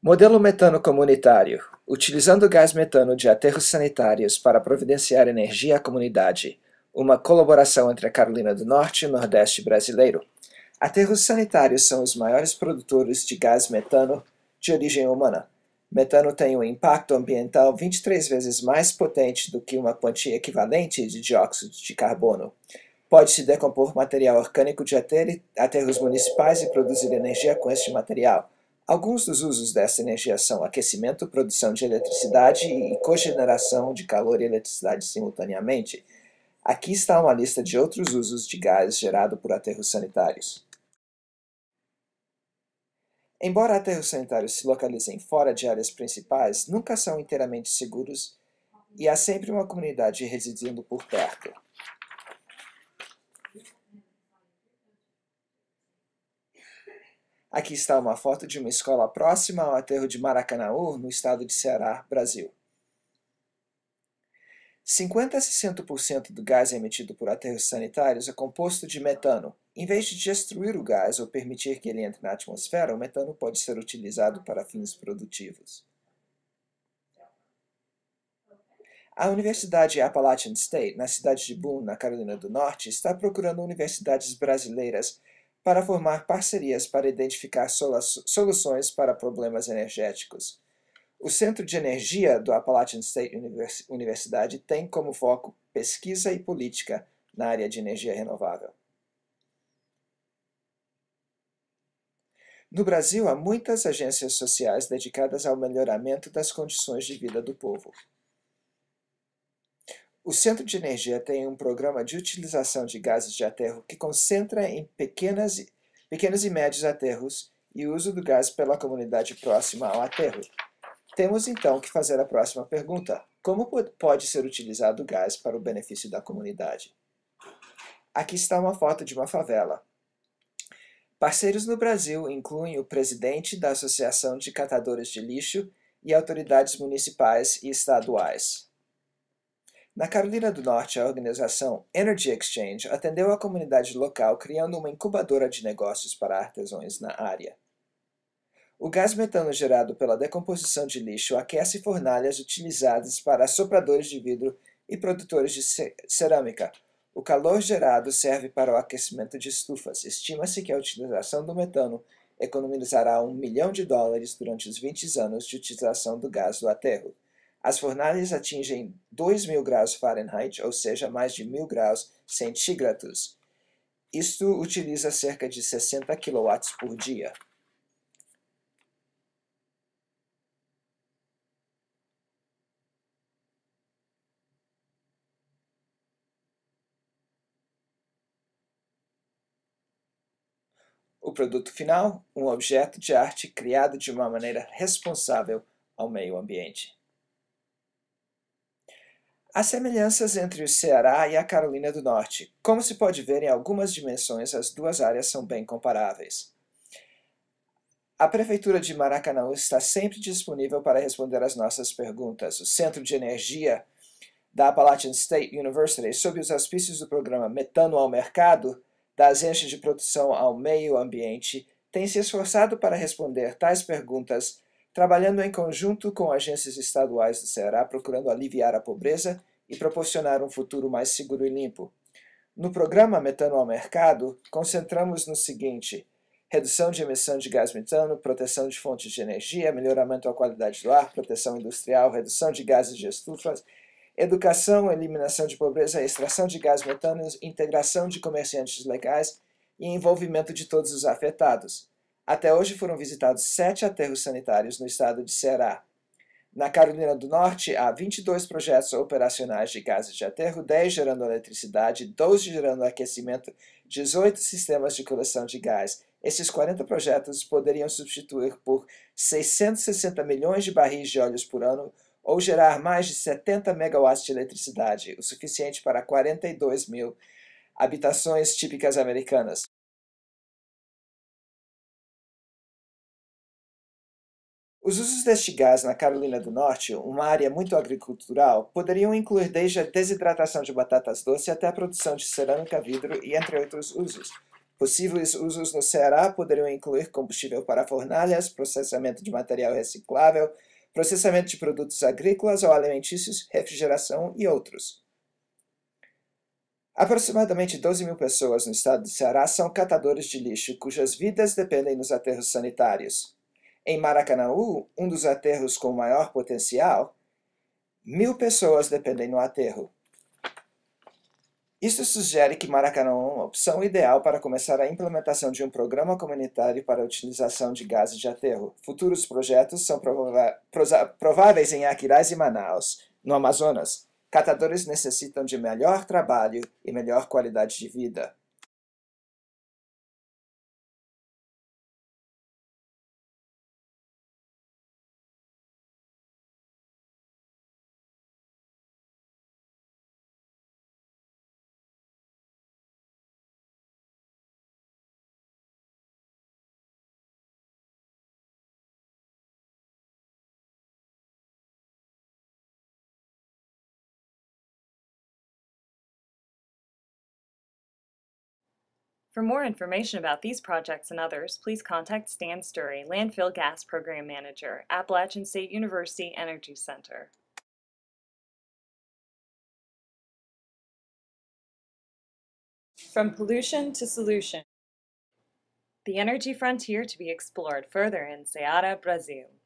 Modelo metano comunitário utilizando gás metano de aterros sanitários para providenciar energia à comunidade. Uma colaboração entre a Carolina do Norte e o Nordeste brasileiro. Aterros sanitários são os maiores produtores de gás metano de origem humana. Metano tem um impacto ambiental 23 vezes mais potente do que uma quantia equivalente de dióxido de carbono. Pode-se decompor material orgânico de aterros municipais e produzir energia com este material Alguns dos usos dessa energia são aquecimento, produção de eletricidade e cogeneração de calor e eletricidade simultaneamente. Aqui está uma lista de outros usos de gás gerado por aterros sanitários. Embora aterros sanitários se localizem fora de áreas principais, nunca são inteiramente seguros e há sempre uma comunidade residindo por perto. Aqui está uma foto de uma escola próxima ao aterro de Maracanaú, no estado de Ceará, Brasil. 50 a 60% do gás emitido por aterros sanitários é composto de metano. Em vez de destruir o gás ou permitir que ele entre na atmosfera, o metano pode ser utilizado para fins produtivos. A Universidade Appalachian State, na cidade de Boone, na Carolina do Norte, está procurando universidades brasileiras para formar parcerias para identificar soluções para problemas energéticos. O Centro de Energia do Appalachian State University tem como foco pesquisa e política na área de energia renovável. No Brasil, há muitas agências sociais dedicadas ao melhoramento das condições de vida do povo. O Centro de Energia tem um programa de utilização de gases de aterro que concentra em pequenas, pequenos e médios aterros e o uso do gás pela comunidade próxima ao aterro. Temos então que fazer a próxima pergunta: como pode ser utilizado o gás para o benefício da comunidade? Aqui está uma foto de uma favela. Parceiros no Brasil incluem o presidente da Associação de Catadores de Lixo e autoridades municipais e estaduais. Na Carolina do Norte, a organização Energy Exchange atendeu a comunidade local criando uma incubadora de negócios para artesãos na área. O gás metano gerado pela decomposição de lixo aquece fornalhas utilizadas para sopradores de vidro e produtores de cerâmica. O calor gerado serve para o aquecimento de estufas. Estima-se que a utilização do metano economizará um milhão de dólares durante os 20 anos de utilização do gás do aterro. As fornalhas atingem 2.000 graus Fahrenheit, ou seja, mais de 1.000 graus centígrados. Isto utiliza cerca de 60 kW por dia. O produto final, um objeto de arte criado de uma maneira responsável ao meio ambiente. Há semelhanças entre o Ceará e a Carolina do Norte. Como se pode ver, em algumas dimensões, as duas áreas são bem comparáveis. A Prefeitura de Maracanã está sempre disponível para responder às nossas perguntas. O Centro de Energia da Appalachian State University, sob os auspícios do programa Metano ao Mercado, das entes de produção ao meio ambiente, tem se esforçado para responder tais perguntas trabalhando em conjunto com agências estaduais do Ceará procurando aliviar a pobreza e proporcionar um futuro mais seguro e limpo. No programa Metano ao Mercado, concentramos no seguinte: redução de emissão de gás metano, proteção de fontes de energia, melhoramento da qualidade do ar, proteção industrial, redução de gases de estufa, educação, eliminação de pobreza, extração de gás metano, integração de comerciantes legais e envolvimento de todos os afetados. Até hoje foram visitados sete aterros sanitários no estado de Ceará. Na Carolina do Norte, há 22 projetos operacionais de gases de aterro, 10 gerando eletricidade, 12 gerando aquecimento, 18 sistemas de coleção de gás. Esses 40 projetos poderiam substituir por 660 milhões de barris de óleos por ano ou gerar mais de 70 megawatts de eletricidade, o suficiente para 42 mil habitações típicas americanas. Os usos deste gás na Carolina do Norte, uma área muito agricultural, poderiam incluir desde a desidratação de batatas doces até a produção de cerâmica, vidro e entre outros usos. Possíveis usos no Ceará poderiam incluir combustível para fornalhas, processamento de material reciclável, processamento de produtos agrícolas ou alimentícios, refrigeração e outros. Aproximadamente 12 mil pessoas no estado do Ceará são catadores de lixo, cujas vidas dependem dos aterros sanitários. Em Maracanaú, um dos aterros com maior potencial, mil pessoas dependem do aterro. Isso sugere que Maracanã é uma opção ideal para começar a implementação de um programa comunitário para a utilização de gases de aterro. Futuros projetos são prováveis em Aquirais e Manaus, no Amazonas. Catadores necessitam de melhor trabalho e melhor qualidade de vida. For more information about these projects and others, please contact Stan Sturry, Landfill Gas Program Manager, Appalachian State University Energy Center. From pollution to solution. The energy frontier to be explored further in Ceará, Brazil.